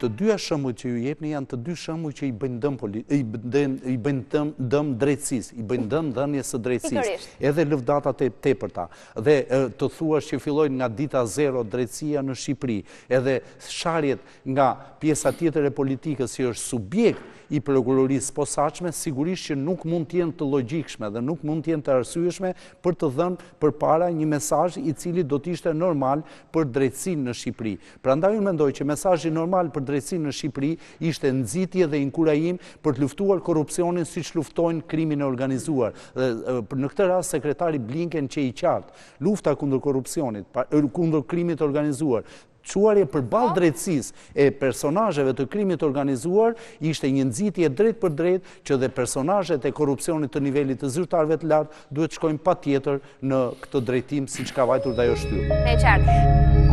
të dyja shëmbuj që ju jepni janë të dy shëmbuj që i bëjnë dëm politikës, i bëjnë dëm drejtsis, i bëjnë dëm dëmje së drejtsis, edhe lëvdata të te përta, dhe të thua që fillojnë nga dita zero drejtsia në Shqipëri, edhe sharjet nga pjesa tjetër e politikës që është subjekt i prokurorisë posaqme, sigurisht që nuk mund tjenë të logikshme dhe nuk mund tjenë të arsueshme për të dhënë për para një mesaj i cili do t'ishte normal për drejtsin në Shqipëri. Pra ju mendoj që mesajin normal për drejtsin në Shqipëri ishte nëzitje dhe inkurajim për të luftuar korupcionin si që luftojnë krimin e organizuar. Në këtë ras, sekretari Blinken që i qartë, lufta kundër korupcionit, kundër krimit organizuar, quarje për po. balë drejtsis e personajëve të krimit organizuar, ishte një nëzitje drejt për drejt që dhe personajët e korupcionit të nivellit të zyrtarve të lartë duhet të shkojnë pa tjetër në këtë drejtim si që ka vajtur dhe jo shtyrë.